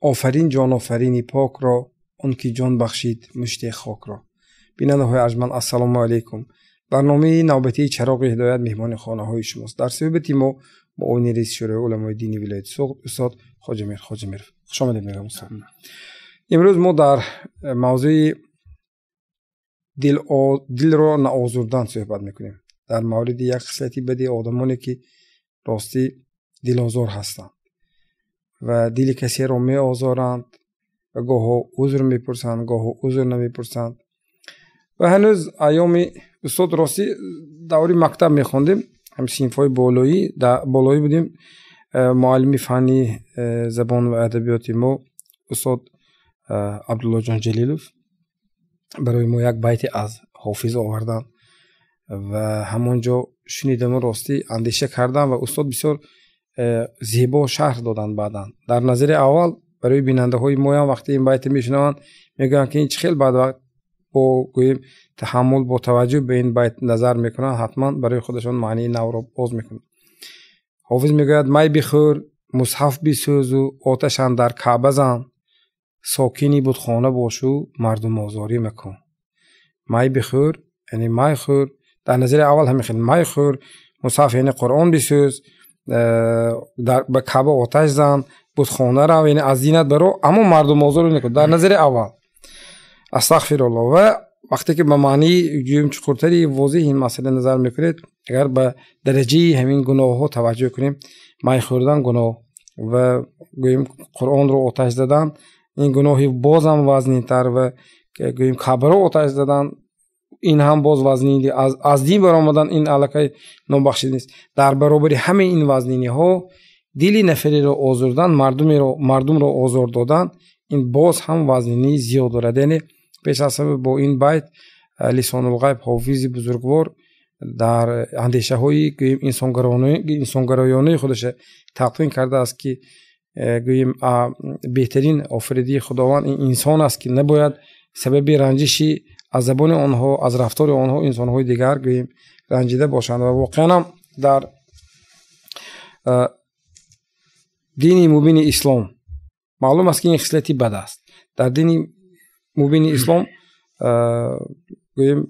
офарин ҷонофарини покро он ки ҷон бахшид муштии хокро бинандаҳои арҷманд ассалому алайкум барномаи навбатии чароғи ҳидоят меҳмони хонаҳои шумост дар соҳбати мо муовини раиси шӯрои улмои дини вилояти суғд устод хоҷамир хоҷамиров хушомадед мегам устод имрӯз мо дар э, мавзӯи дилро наозурдан суҳбат мекунем дар мавриди як хислати бади одамоне ки рости дилозор ҳастанд ва дили касеро меозоранд ва гоҳо узр мепурсанд гоҳо узр намепурсанд ва ҳанӯз айёми устод рости даври мактаб мехондем синфҳои болои болоӣ будем э, муаллими фанни э, забон ва адабиёти мо устод э, абдуллоҷон ҷалилов барои мо як байте аз ҳофиз оварданд ва ҳамон ҷо шунидаму рости андеша кардам ва устод бисёр Э, зебо шарҳ доданд баъдан дар назари аввал барои бинандаҳои моям вақти ин байти мешунаванд мегӯянд ки ин чӣ хеле бадвақт бо гӯем таҳаммул бо таваҷҷӯҳ ба ин байт назар мекунанд ҳатман барои худашон маънии навро боз мекунанд ҳофиз мегӯяд май бихӯр мусҳаф бисӯзу оташан дар каъба зан сокини бутхона бошу мардумозорӣ макун май бихӯр яъне май хӯр дар назари аввал ҳамин хел май хӯр мусҳаф яъне қуръон бисӯз Э, ба каба оташ зан бутхона рав яне аз зинат баро аммо мардум озору некун дар назари аввал астағфирулло ва вақте ки ба маънии ҷуюм чуқуртари возеҳ ин масъала назар мекунед агар ба дараҷаи ҳамин гуноҳҳо таваҷҷӯҳ кунем май хӯрдан гуноҳ ва гӯем қуръонро оташ задан ин гуноҳи бозам вазнинтар ва э, гӯем кабро оташ задан ин ҳам боз вазнини аз дин баромадан ин аллакай нобахшид нест дар баробари ҳамаи ин вазниниҳо дили нафареро озурдан мардумро озур додан ин боз ҳам вазнини зиёд дорад яъне пеш аз ҳама бо ин байт э, лисонулғайб ҳофизи бузургвор дар э, андешаҳои гӯем инсонгароёнаи худаш тақдим кардааст ки э, гӯем беҳтарин офредии худованд ин инсон аст ки набояд сабаби ранҷиши аз забони онҳо аз рафтори онҳо инсонҳои дигар гӯем ранҷида бошанд ва воқеанам дар э, дини мубини ислом маълум аст ки ин хислати бад аст дар дини мубини ислом э, гӯем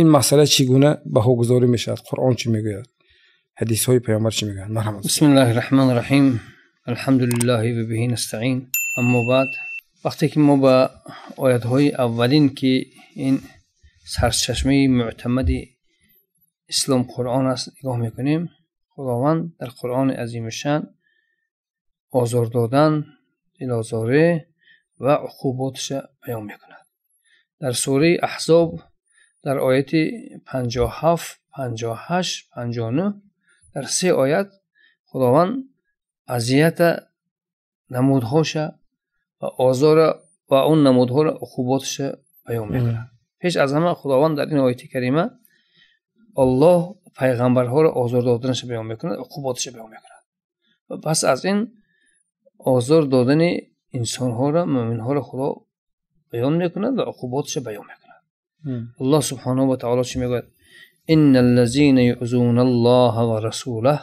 ин масъала чӣ гуна баҳогузорӣ мешавад қуръон чӣ мегӯяд ҳадисҳои паёмбар чӣ мегӯяд марҳам бисмиллаҳи раҳмани раҳим алҳамдулиллаҳи ва биҳи настаъин аммо баъд вақте ки мо ба оятҳои аввалин ки ин сарчашмаи мӯътамади ислом қуръон аст нигоҳ мекунем худованд дар қуръони азимушан озор додан дилозорӣ ва уқуботаша баён мекунад дар сураи аҳзоб дар ояти панҷоҳ ҳафт панҷоҳ ҳашт панҷоҳ нӯҳ дар се оят худованд азията намудҳоша و آزار و اون نمودها را عقوباتش بیان میکنند بله. پیش از همه خداوند در این آیت کریمه الله پیغمبرها را آزار دادنش بیان میکنه، عقوباتش بیان میکنه. و پس از این آزار دادن انسانها را ها را خدا بیان میکنه، و عقوباتش بیان الله سبحانه و تعالی چی میگوید ان الذين يؤذون الله ورسوله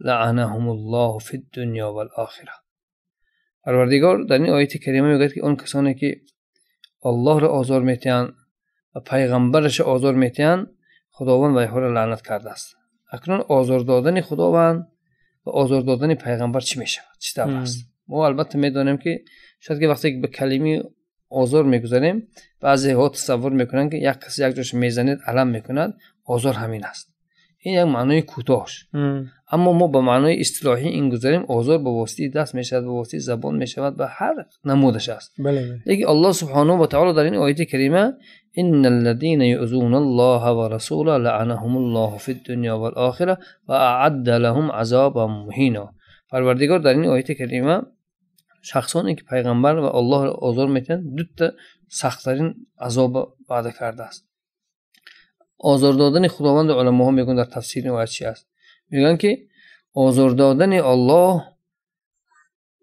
لعنهم الله في الدنيا والاخره پروردگار در این آیت کریمه میگوید که اون کسانی که الله را آزار میتیان و پیغمبرش آزار میتیان خداوند و را لعنت کرده است اکنون آزار دادن خداوند و آزار دادن پیغمبر چی میشه؟ چی دوست؟ است ما البته میدانیم که شاید که وقتی به کلمه آزار میگذاریم بعضی ها تصور میکنن که یک کسی یک جاش میزنید علم میکند آزار همین است این یک معنای کوتاهش اما ما به معنای اصطلاحی این گذاریم آزار به واسطه دست می شود به واسطه زبان می شود به هر نمودش است بله, بله. الله سبحانه و تعالی در این آیه کریمه ان الذين يؤذون الله ورسوله لعنهم الله في الدنيا والاخره واعد لهم عذابا مهینا پروردگار در این آیه کریمه شخصانی که پیغمبر و الله را آزار میتن دو تا سختترین عذاب وعده کرده است آزار دادن خداوند علما ها میگن در تفسیر این آیه چی است میگن که آزار دادن الله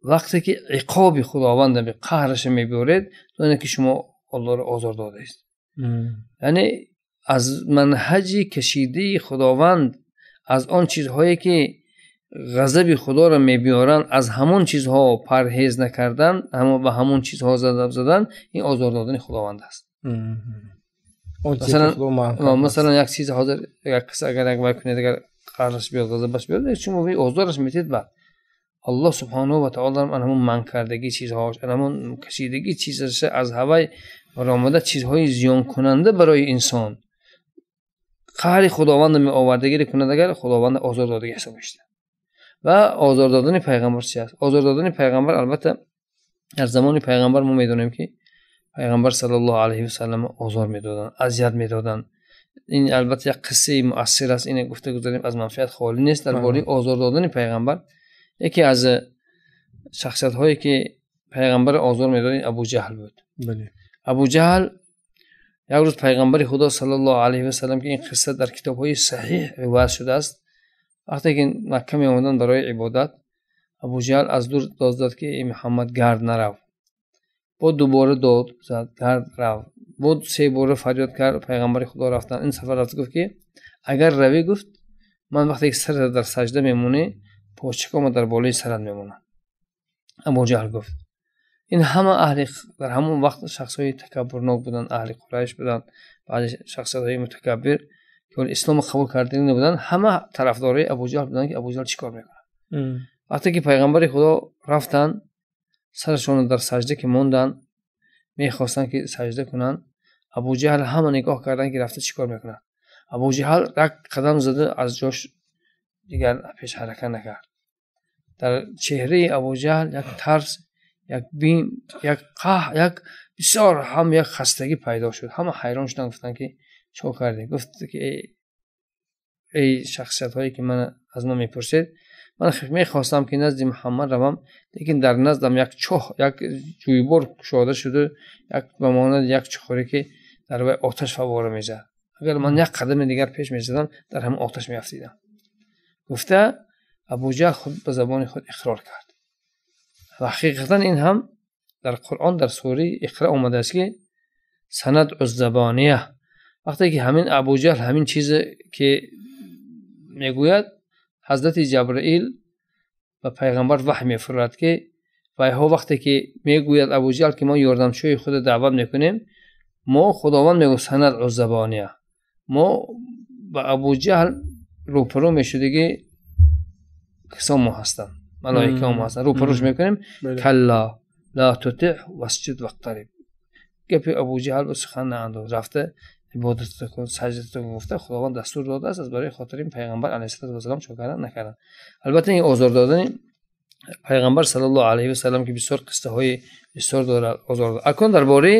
وقتی که عقاب خداوند به قهرش میبورد دانه که شما الله را آزار داده است یعنی از منهج کشیده خداوند از آن چیزهایی که غضب خدا را میبیارن از همون چیزها پرهیز نکردن اما به همون چیزها زدب زدن این آزار دادن خداوند است مثلا مثلا یک چیز حاضر یک قصه اگر اگر کنید اگر قرضش بیاد بس بیاد چون شما آزارش میتید و الله سبحانه و تعالی هم همون من کردگی چیزهاش همون کشیدگی چیزش از هوای رامده، چیزهای زیان کننده برای انسان قهر خداوند می آورده گیری کند اگر خداوند آزار داده و آزار دادن پیغمبر چی است آزار دادن پیغمبر البته در زمان پیغمبر ما میدونیم که پیغمبر صلی الله علیه و سلم آزار میدادن اذیت میدادن ин албатта як қиссаи муассир аст ине гуфта гузарем аз манфиат холӣ нест дар бораи озор додани пайғамбар яке аз э, шахсиятҳое ки пайғамбар озор медод ин абуҷаҳл буд абуҷаҳл як рӯз пайғамбари худо сали ллоу алайи васалам ки ин қисса дар китобҳои саҳих ривоят шудааст вақте ки макка меомаданд барои ибодат абуҷаҳл аз дур доз зад ки муҳаммад гард нарав бо дубора дод зад гард рав بود سه بار فریاد کرد پیغمبر خدا رفتن این سفر رفت گفت که اگر روی گفت من وقتی که سر در سجده میمونه ما در بالای سرت میمونه ابو جهل گفت این همه اهل در همون وقت شخص های تکبرناک بودن اهل قریش بودن بعد شخص های متکبر که اسلام قبول کردن نبودن همه طرفدار ابو جهل بودن که ابو جهل چیکار میکنه وقتی که پیغمبر خدا رفتن سرشون در سجده که موندن میخواستن که سجده کنن ابو جهل همه نگاه کردن که رفته چیکار میکنن ابو جهل یک قدم زده از جاش دیگر پیش حرکت نکرد در چهره ابو جهل یک ترس یک بین یک قه یک بسیار هم یک خستگی پیدا شد همه حیران شدند گفتن که چه کردی گفت که ای, ای شخصیت هایی که من از ما میپرسید من میخواستم که نزد محمد روم لیکن در نزدم یک چه یک جویبار شده شده یک بماند یک چخوری که در روی آتش فواره میزد اگر من یک قدم دیگر پیش میزدم در هم آتش میافتیدم گفته ابو خود به زبان خود اقرار کرد و حقیقتا این هم در قرآن در سوری اقرار آمده است که سند زبانیه وقتی که همین ابو همین چیز که میگوید حضرت جبرائیل به پیغمبر وحی میفراد که ویها وقتی که میگوید ابو جهل که ما یاردمشوی خود دعوت میکنیم ما خداوند میگو سند از زبانیه ما به ابو جهل روپرو میشده که کسان ما هستن ملائکه ما هستن روپروش میکنیم بله. کلا لا تطع وسجد وقتریب ابو جهل به سخن نانداز رفته ибодатта кун саҷдато гуфта худованд дастур додааст аз барои хотири пайғамбар алайҳиссалотуассалом чо кардан накардан албатта ин озор додани пайғамбар сал ллоу алайҳи васалам ки бисёр қиссаҳои бисёр дорад озор акнун дар бораи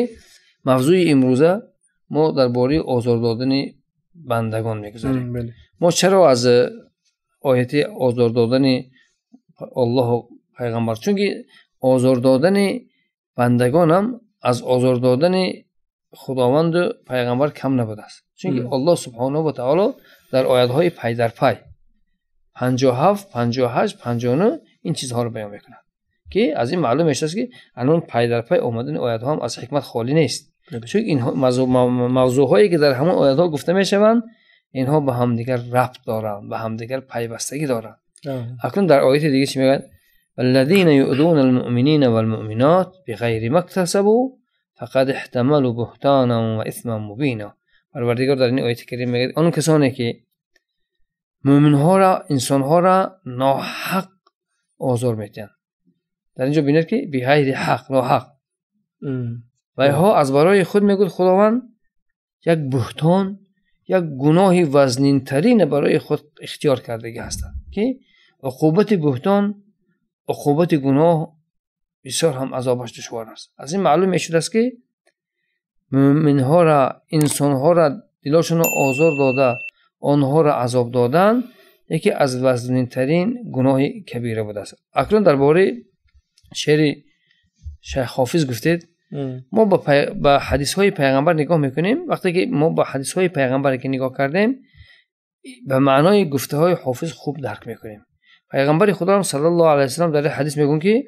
мавзӯи имрӯза мо дар бораи озор додани бандагон мегузарем мо чаро аз э, ояти озор додани аллоҳу пайғамбар чунки озор додани бандагонам аз озор додани худованду пайғамбар кам набудааст чунки аллоҳ субҳанаҳу ватаоло дар оятҳои пайдарпай панҷоҳафт панҷоҳашт панҷоҳну ин чизҳоро баён мекунад ки аз ин маълум мешудааст ки анун пайдарпай омадани оятҳоам аз ҳикмат холӣ нест чунки ин мавзӯъҳое ки дар ҳамон оятҳо гуфта мешаванд инҳо ба ҳамдигар рабт доранд ба ҳамдигар пайвастагӣ доранд акнун дар ояти дига чи мегӯяд валладина юъдуна лмуъминина валмуъминот биғайри мактасабу فقد احتمل بهتانا و اسما مبینا پروردگار در این آیه کریم میگه آن کسانی که مؤمن ها را انسان ها را ناحق آزار میدن در اینجا بینید که به غیر حق ناحق و ها از برای خود میگوید خداوند یک بهتان یک گناه وزنین ترین برای خود اختیار کرده هستند که عقوبت بهتان عقوبت گناه بسیار هم عذابش دشوار است از این معلوم می است که ها را انسانها را دلاشون آزار داده آنها را عذاب دادن یکی از وزنین ترین گناه کبیره بوده است اکنون درباره شعر شیخ حافظ گفتید ما به حدیث های پیغمبر نگاه میکنیم وقتی که ما به حدیث های پیغمبر که نگاه کردیم به معنای گفته های حافظ خوب درک میکنیم پیغمبر خدا هم صلی الله علیه وسلم در حدیث میگون که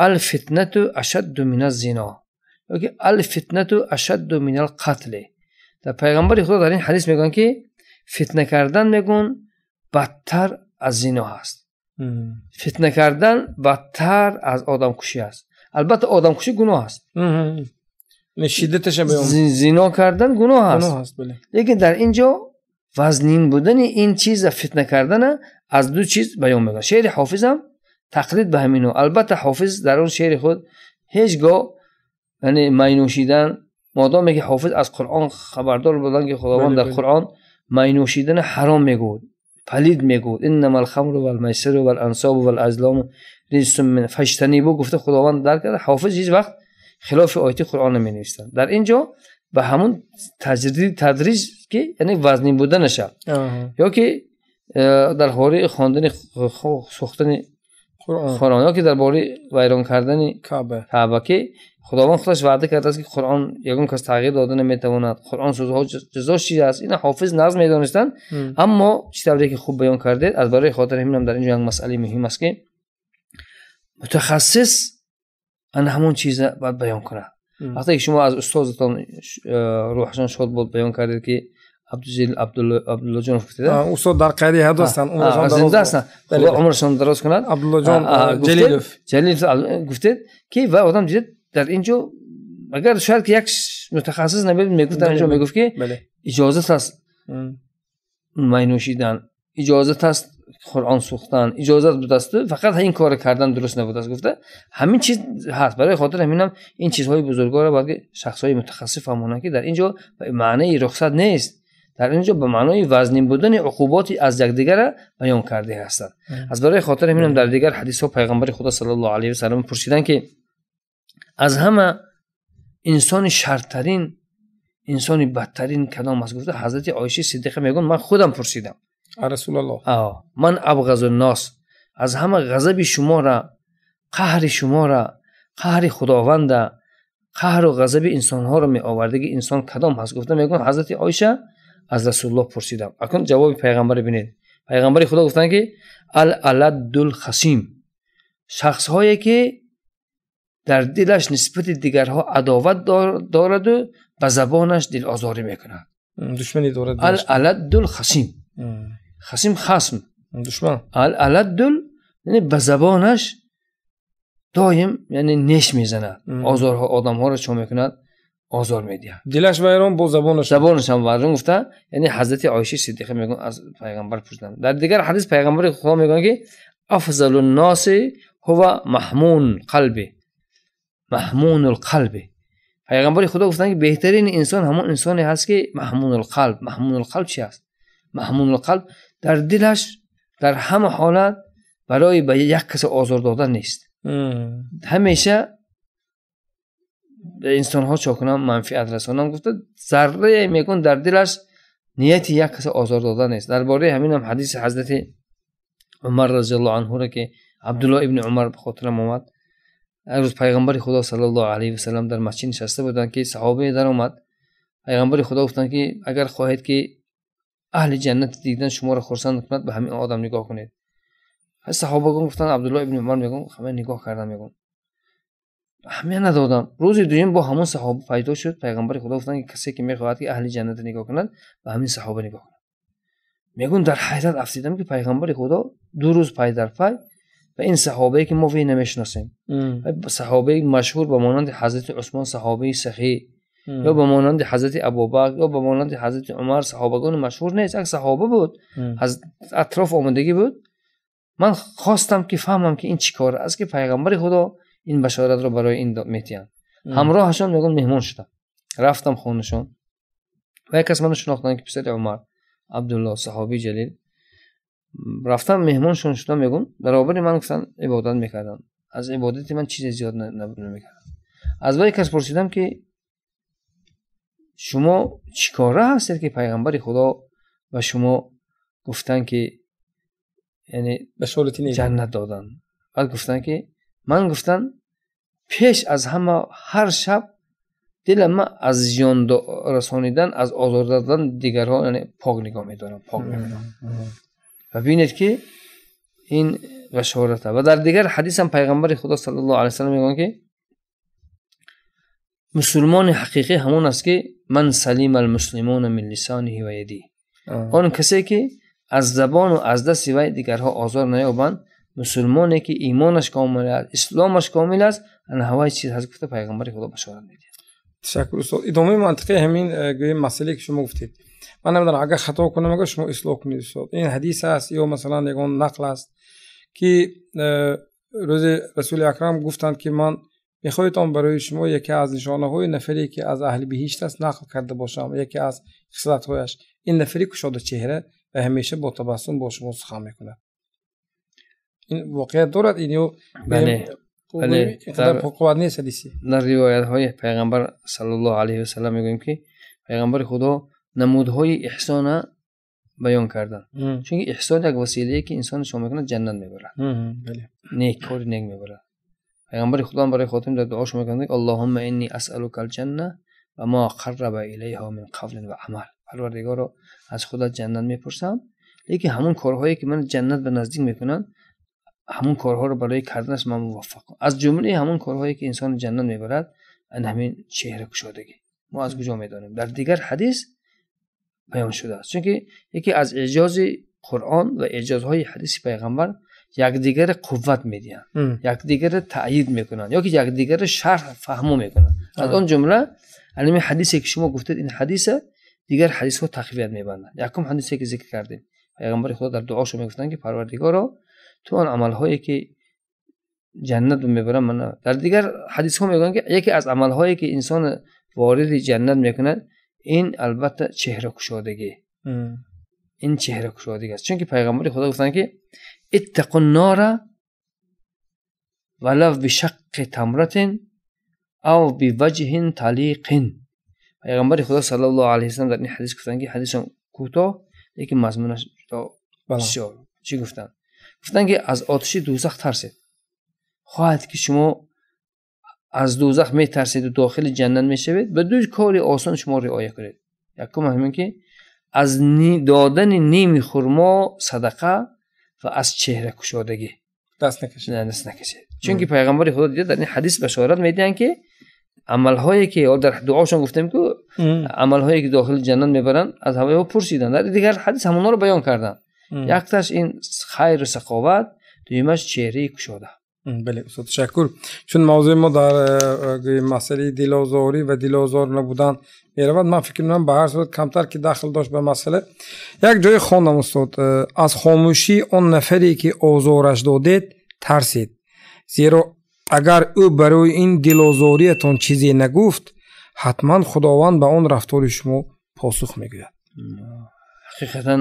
الفتنه اشد من الزنا یکی الفتنت الفتنه اشد من القتل در پیغمبر خدا در این حدیث میگن که فتنه کردن میگن بدتر از زنا هست فتنه کردن بدتر از آدم کشی است البته آدم کشی گناه است شدتش به زنا کردن گناه هست, گناه بله. لیکن در اینجا وزنین بودن این چیز فتنه کردن از دو چیز بیان میگن شعر حافظم تقلید به همینو البته حافظ در اون شعر خود هیچگاه یعنی مینوشیدن مادام که حافظ از قرآن خبردار بودن که خداوند در بله، بله. قرآن مینوشیدن حرام میگود پلید میگود انما الخمر و المیسر و و رجس من بو گفته خداوند در کرده حافظ هیچ وقت خلاف آیت قرآن می نوشتن. در اینجا به همون تجدید تدریج که یعنی وزنی بودنش یا که در حواره خواندن سوختن قرآن, قرآن که در ویران کردن کعبه که خداوند خودش وعده کرده است که قرآن یکون کس تغییر داده نمیتواند قرآن ها جزا چیز است این حافظ نظم میدانستند اما چی طوری که خوب بیان کرده از برای خاطر همین هم در اینجا یک مسئله مهم است که متخصص ان همون چیز باید بیان کنه وقتی شما از استادتان روحشان شد بود بیان کردید که عبدالجلیل عبدالله عبدالله جان گفته ده اوسو در قری ها هستن. اون جان زنده هستن خدا عمرشون عبدالله جان جلیل گفته که و آدم دید در اینجا اگر شاید که یک متخصص نبود میگفت اینجا میگفت که اجازه هست می اجازه هست قرآن سوختان، اجازت بود است فقط این کار کردن درست نبود است گفته همین چیز هست برای خاطر همین هم این چیزهای بزرگوار را باید شخصهای متخصص فهمونن که در اینجا معنی رخصت نیست در اینجا به معنای وزنین بودن عقوباتی از یکدیگر بیان کرده هستند بله. از برای خاطر همینم بله. در دیگر حدیث ها پیغمبر خدا صلی الله علیه و سلم پرسیدن که از همه انسان شرترین انسان بدترین کدام است گفته حضرت عایشه صدیقه میگن من خودم پرسیدم رسول الله آه. من ابغض الناس از همه غضب شما را قهر شما را قهر خداوند قهر و غضب انسان ها را می آورده که انسان کدام هست گفته میگن حضرت عایشه از رسول الله پرسیدم اکنون جواب پیغمبر ببینید پیغمبر خدا گفتن که الالد الخصیم شخص هایی که در دلش نسبت دیگرها عداوت دارد و به زبانش دل آزاری میکند دشمنی دارد الالد خسیم. خسیم خصم دشمن الالد یعنی به زبانش دایم یعنی نش میزند آزارها آدمها را چه میکند آزار میدهند دلش ویران با زبانش زبانش هم ویران گفته یعنی حضرت عایشه صدیقه میگن از پیغمبر پرسیدم در دیگر حدیث پیغمبر خدا میگن که افضل الناس هو محمون قلب محمون القلب پیغمبر خدا گفتن که بهترین انسان همون انسانی هست که محمون القلب محمون القلب چی است محمون القلب در دلش در همه حالت برای به یک کس آزار دادن نیست همیشه به انسان ها منفی ادرس هم گفته ذره میکن در دلش نیتی یک کس آزار دادن است باره همین هم حدیث حضرت عمر رضی الله عنه را که عبدالله ابن عمر به خاطرم آمد روز پیغمبر خدا صلی الله علیه و سلم در مسجد نشسته بودن که صحابه در آمد پیغمبر خدا گفتن که اگر خواهید که اهل جنت دیدن شما را خرسند کند به همین آدم نگاه کنید صحابه گفتن عبدالله ابن عمر میگم خب، همه نگاه کردم میگم аҳамия надодам рӯзи дуюм бо ҳамон саҳоба пайдо шуд пайғамбари худо гуфтанд касе ки мехоҳад ки аҳли ҷанната нигоҳ кунад ба ҳамин саҳоба нигоҳ кунад мегӯям дар ҳайрат афзидам ки пайғамбари худо ду рӯз пай дар пай ва ин саҳобае ки мо вие намешиносем саҳобаи машҳур ба монанди ҳазрати усмон саҳобаи сахӣ ё ба монанди ҳазрати абубакр ё ба монанди ҳазрати умар саҳобагони машҳур нест ак саҳоба буд аз атроф омодагӣ буд ман хостам ки фаҳмам ки ин чӣ кора аст ки пайғамбари худо این بشارت رو برای این میتیان همراهشان میگن مهمون شدم رفتم خونشون و یک کس منو شناختن که پسر عمر عبدالله صحابی جلیل رفتم مهمونشون شدم میگن برابر من کسان عبادت میکردن از عبادت من چیز زیاد میکردن از وای کس پرسیدم که شما چیکاره هستید که پیغمبر خدا و شما گفتن که یعنی به جنت دادن بعد گفتن که من گفتن پیش از همه هر شب دل ما از زیان رسانیدن از آزار دادن دیگران یعنی پاک نگاه میدارم پاک و بینید که این بشارت و در دیگر حدیث هم پیغمبر خدا صلی الله علیه وسلم میگن که مسلمان حقیقی همون است که من سلیم المسلمون من لسانه و یدی آن کسی که از زبان و از دست وی دیگرها آزار نیابند مسلمانی که ایمانش کامل است اسلامش کامل است این هوای چیز هست گفته پیغمبر خدا بشاره میده تشکر استاد ادامه منطقه همین گوی مسئله که شما گفتید من نمیدونم اگر خطا کنم اگر شما اصلاح کنید این حدیث است یا مثلا یگان نقل است که روز رسول اکرم گفتند که من میخویتم برای شما یکی از نشانه های نفری که از اهل بهشت است نقل کرده باشم یکی از خصلت این نفری کشاده چهره و همیشه با تبسم با شما سخن این واقعیت دارد اینو بله بله در, نیست در روایت های پیغمبر صلی الله علیه و سلم میگویند که پیغمبر خدا نمودهای احسان بیان کردن چون احسان یک وسیله که انسان شما میکنه جنت میبرد بله نیک کار نیک میبرد پیغمبر خدا برای خاتم در دعا شما که اللهم انی اسالک الجنه و ما قرب الیها من قول و عمل پروردگارو از خدا جنت میپرسم لیکن همون کارهایی که من جنت به نزدیک میکنن همون کارها رو برای است ما موفق از جمله همون کارهایی که انسان جنت میبرد ان همین چهره کشادگی ما از کجا میدانیم در دیگر حدیث بیان شده است چون یکی از اعجاز قرآن و اعجازهای حدیث پیغمبر دیگر قوت یک یکدیگر تایید میکنن یا که دیگر شرح فهمو میکنن از آن جمله علمی حدیثی که شما گفتید این حدیث دیگر حدیث رو تقویت میبندن یکم حدیثی که ذکر کردیم پیغمبر خدا در دعاشو میگفتند که پروردگارا تو آن هایی که جنت میبره من در دیگر حدیث ها میگن که یکی از هایی که انسان وارد جنت میکند این البته چهره کشادگی این چهره کشادگی است چون که پیغمبر خدا گفتن که اتقوا النار ولو بشق تمرت او بوجه تلیقین پیغمبر خدا صلی الله علیه و در این حدیث گفتن که حدیث کوتاه یکی مضمونش بسیار بله. چی گفتن گفتن که از آتش دوزخ ترسید خواهد که شما از دوزخ می ترسید و داخل جنت می شود به دو کار آسان شما رعایه کنید کرد یک کم همین که از دادن نیمی خورما صدقه و از چهره کشادگی دست نکشید دست نکشید چون که پیغمبر خدا دیده در این حدیث بشارت می که عمل که در دعاشون گفتم که عمل که داخل جنت میبرن از هوای ها پرسیدن در دیگر حدیث همون رو بیان کردن якташ ин хайру саховат дуюмаш чеҳраи кушода бале устод ташаккур чун мавзӯи мо дар э, масъалаи дилозорӣ ва дилозор набудан меравад ман фикр мекунам ба ҳар сурат камтар ки дахл дошт ба масъала як ҷое хондам устод э, аз хомӯшии он нафаре ки озораш додед тарсед зеро агар ӯ барои ин дилозориятон чизе нагуфт ҳатман худованд ба он рафтори шумо посух мегӯяд ҳақиқатан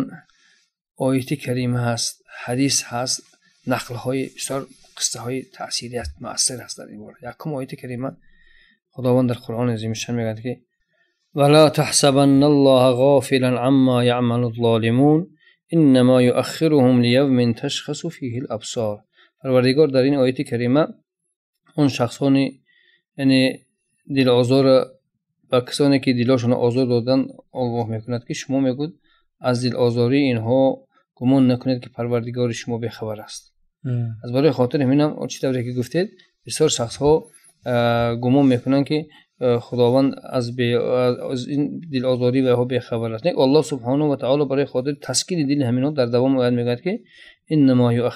оити карима ҳаст ҳадис ҳаст нақлҳои бисёр қиссаҳои таъсири аст муассир аст дар ин бора якум оити карима худованд дар қуръон зимишан мегӯяд ки ولا تحسبن الله غافلا عما يعمل الظالمون انما يؤخرهم ليوم تشخص فيه الابصار پروردگار در این آیه کریمه اون شخصان یعنی دل آزار و کسانی که دلشون آزار دادن الله میکند که شما میگوید از دل آزاری اینها گمان نکنید که پروردگار شما بخبر است از برای خاطر همینم چی طوری که گفتید بسیار شخص ها گمان میکنن که خداوند از, بی... از این دل آزاری و ها خبر است نه الله سبحانه و تعالی برای خاطر تسکین دل همینو در دوام آید میگه که این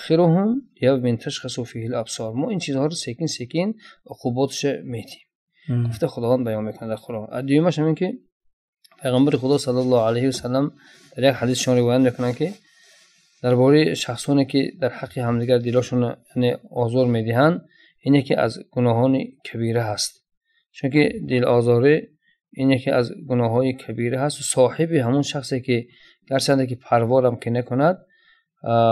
هم یا بین تشخص فیه الابصار ما این چیزها رو سکین سکین عقوباتش میتیم گفته خداوند بیان میکنه در قرآن دیومش همین که پیغمبر خدا صلی الله علیه و سلم در یک حدیث شان روایت میکنن که در باری شخصانی که در حق همدیگر دلاشون یعنی آزار میدهند این یکی از گناهان کبیره هست چون که دل آزاره این یکی از گناه های کبیره هست و صاحب همون شخصی که گرسنده که پروارم که نکند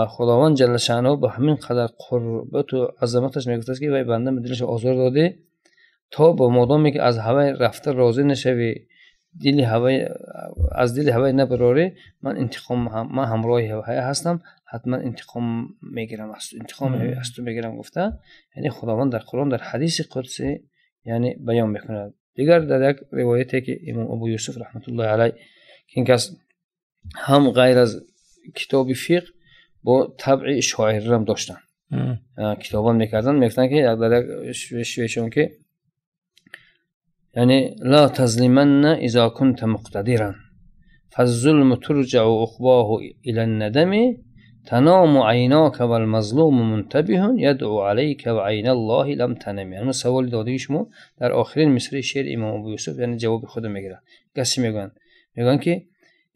خداوند جل شانو به همین قدر قربت و عظمتش میگفت که وی بنده دلش آزار داده تا با مادامی که از همه رفته راضی نشوی دل هوای از دل هوای نبراره من انتقام هم همراه هوای هستم حتما انتقام میگیرم از تو انتقام از میگیرم گفته یعنی خداوند در قرآن در حدیث قدسی یعنی بیان میکنه دیگر در یک روایتی که امام ابو یوسف رحمت الله علیه که این کس هم غیر از کتاب فقه با طبع شاعر هم داشتن کتابان میکردن میگفتن که در یک شویشون که яъне ла тазлиманна иза кунта муқтадиран фазулму турҷау уқбоҳу иланнадами таному айнока валмазлуму мунтабиҳун ядъу алайка ва айна аллоҳи лам танами ану саволи додаги шумо дар охирин мисри шеъри имом абу юсуф яъне ҷавоби худа мегирад касе мегӯянд мегӯянд ки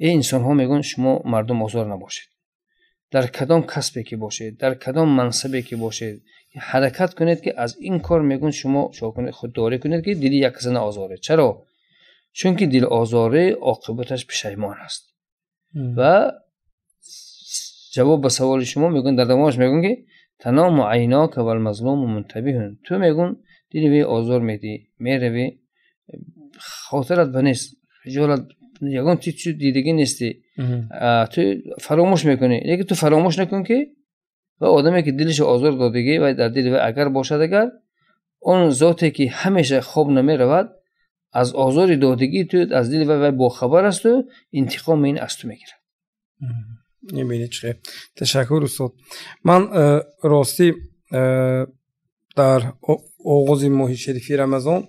э инсонҳо мегӯянд шумо мардум озор набошед дар кадом касбе ки бошед дар кадом мансабе ки бошед حرکت کنید که از این کار میگون شما شما کنید خودداری کنید که دلی یک کسی آزاره چرا چون که دل آزاره عاقبتش پشیمان هست و جواب به سوال شما میگون در دماغش میگن که تنام که و المظلوم و منتبهون تو میگن دیدی وی آزار میدی میروی خاطرت بنیست خجالت یگان تی چی دیدگی نیستی تو فراموش میکنی یکی تو فراموش نکن که ва одаме ки дилишо озор додагӣ ва дар дили вай агар бошад агар он зоте ки ҳамеша хоб намеравад аз озори додагӣ ту аз дили вай вай бохабар асту интиқоми ин аз ту мегирад ташаккур устод ман э, рости э, дар оғози моҳи шарифи рамазон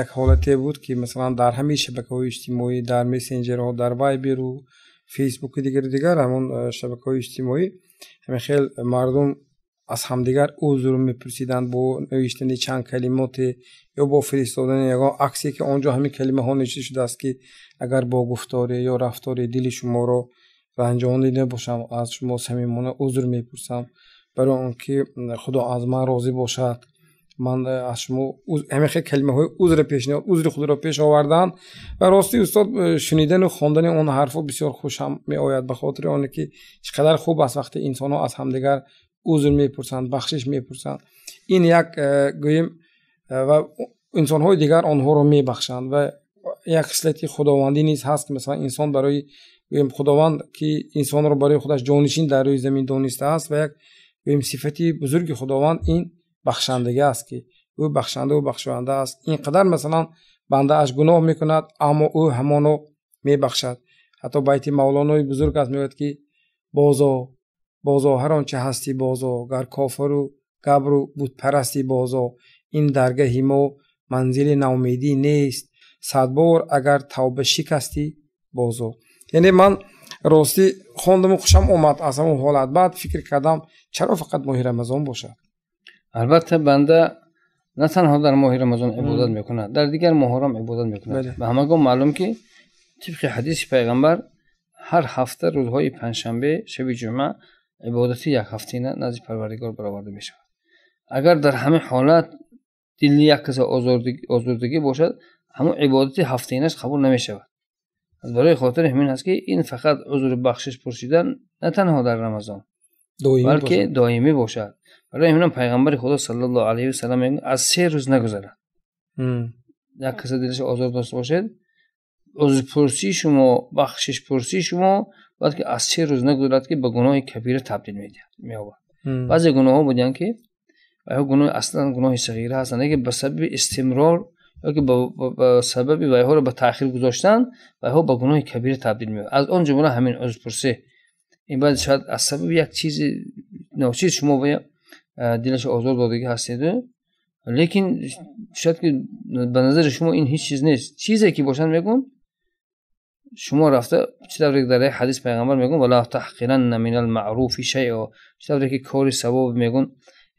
як ҳолате буд ки масалан дар ҳамаи шабакаҳои иҷтимоӣ дар мессенҷерҳо дар вайберу фейсбуки дигару дигар ҳамон э, шабакаҳои иҷтимоӣ همه خیلی مردم از همدیگر عذر میپرسیدند با نوشتن چند کلمات یا با فرستادن یک عکسی که آنجا همین کلمه ها نوشته شده است که اگر با گفتار یا رفتار دل شما را رنجانیده باشم از شما صمیمانه عذر میپرسم برای آنکه خدا از من راضی باشد من از شما همه کلمه های عذر پیش عذر خود را پیش آوردن و راستی استاد شنیدن و خواندن اون حرف بسیار خوشم می آید به خاطر آنه که چقدر خوب است وقتی انسان ها از همدیگر عذر میپرسند بخشش میپرسند این یک گویم و انسان های دیگر آنها را بخشند و یک خصلت خداوندی نیز هست که مثلا انسان برای بگیم خداوند که انسان را برای خودش جانشین در روی زمین دانسته است و یک بگیم صفتی بزرگ خداوند این бахшандагӣ аст ки ӯ бахшанда ӯ бахшоянда аст ин қадар масалан бандааш гуноҳ мекунад аммо ӯ ҳамоно мебахшад ҳатто байти мавлоно бузург аст меояд ки бозо бозо ҳар он чи ҳастӣ бозо гар кофару габру бутпарасти бозо ин даргаҳи мо манзили наумедӣ нест садбор агар тавба шикастӣ бозо яъне ман ростӣ хондаму хушам омад аз ҳамон ҳолат баъд фикр кардам чаро фақат моҳи рамазон бошад البته بنده نه تنها در ماه رمضان عبادت میکنه در دیگر ماه هم عبادت میکنه بله. به همگان معلوم که طبق حدیث پیغمبر هر هفته روزهای پنجشنبه شب جمعه عبادتی یک هفته نه نزد پروردگار برآورده می اگر در همه حالت دل یک کس آزردگی, باشد همون عبادت اینش قبول نمی شود برای خاطر همین هست که این فقط عذر بخشش پرسیدن نه تنها در رمضان دائمی بلکه باشد. دائمی باشد برای همین پیغمبر خدا صلی الله علیه و سلم از سه روز نگذرد یک کس دلش آزار داشته باشد از پرسی شما بخشش پرسی شما باید که از سه روز نگذرد که به گناه کبیره تبدیل می آورد بعضی گناه ها بودن که گناه اصلا گناه صغیره هستند که به سبب استمرار یا که به سبب ویها رو به تاخیر گذاشتن ویها به گناه کبیره تبدیل می از آن جمله همین پرسی. این باید شاید از سبب یک چیز ناچیز شما باید دلش آزار دادگی هستید لیکن شاید که به نظر شما این هیچ چیز نیست چیزی که باشن میگون شما رفته چطوری در حدیث پیغمبر میگون ولا تحقیرن من المعروف شیء چطوری که کاری سبب میگون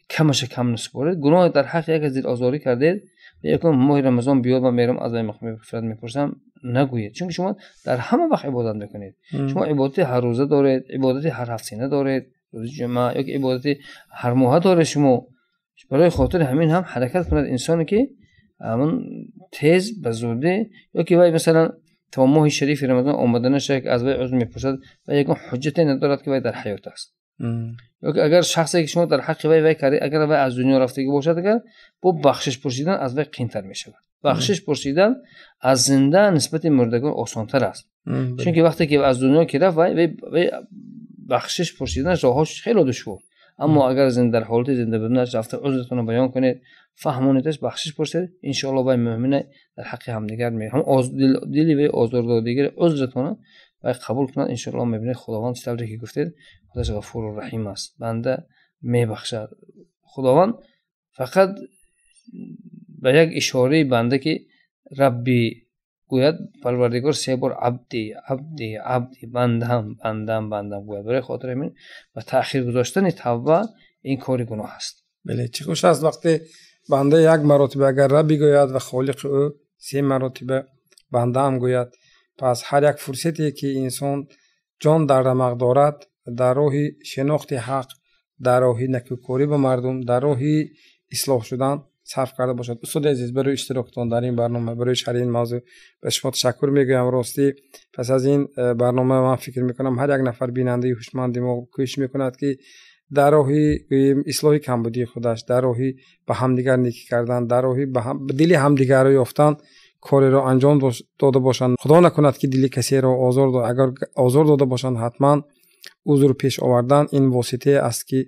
کمش کم نسپارید گناه در حق یک از دل آزاری کردید якум моҳи рамазон биёд ман мерам аз мефирад мепурсам нагӯед чунки шумо дар ҳама вақт ибодат мекунед шумо ибодати ҳар рӯза доред ибодати ҳар ҳафтсина доред рӯзи ҷума ёки ибодати ҳар моҳа доред шумо барои хотири ҳамин ҳам ҳаракат кунад инсоне ки ҳамн тез ба зудӣ ёки вай масалан то моҳи шарифи рамазон омаданашак аз вай узр мепурсад ва якум ҳуҷҷате надорад ки вай дар ҳаёт аст اگر شخصی که شما در حق وی وی کاری اگر وی از دنیا رفتگی باشد اگر با بخشش پرسیدن از وی قینتر می شود بخشش پرسیدن از زنده نسبت مردگان آسانتر است چون که وقتی که از دنیا که رفت وی بخشش پرسیدن راهاش خیلی دشوار اما اگر زنده در حالت زنده از رفته عذرتون رو بیان کنید فهمونیدش بخشش پرسید الله وی مؤمنه در حق همدیگر می هم از دل دلی وی آزار دیگر عذرتون و قبول کنند انشاءالله میبینید خداوند چطوری که گفتید خودش غفور و رحیم است بنده میبخشد خداوند فقط به یک اشاره بنده که ربی گوید پروردگار سه بار عبدی عبدی عبدی بندم بندم بندم گوید برای خاطر همین و تاخیر گذاشتن توبه این کار گناه است بله چه خوش است وقتی بنده یک مرتبه اگر ربی گوید و خالق او سه مرتبه بنده هم گوید پس هر یک فرصتی که انسان جان در رمق دارد در راه شناخت حق در راه نکوکاری به مردم در راه اصلاح شدن صرف کرده باشد استاد عزیز برای اشتراکتان در این برنامه برای شرح این موضوع به شما تشکر میگویم راستی پس از این برنامه من فکر میکنم هر یک نفر بیننده هوشمند دماغ کوشش میکند که در راهی اصلاحی کمبودی خودش در راهی به همدیگر نیکی کردن در راهی به دلی همدیگر رو یافتن кореро анҷом дода бошанд худо накунад ки дили касеро озоагар озор дода бошанд ҳатман узр пеш овардан ин восита аст ки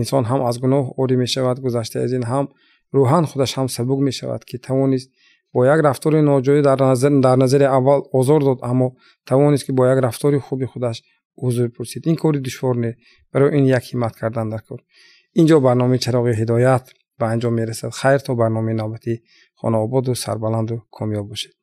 инсон ҳам аз гуноҳ орӣ мешавад гузашта аз ин ҳам рӯҳан худаш ҳам сабук мешавад ки тавонист бо як рафтори ноҷоӣ дар назари аввал озор дод аммо тавонист ки бо як рафтори хуби худаш узр пурсид ин кори душвор не барои ин як ҳимат кардан дар кор инҷо барномаи чароғи ҳидоят ба анҷом мерасад хайр то барномаи навбатӣ خانواباد و سربلند و کامیاب باشید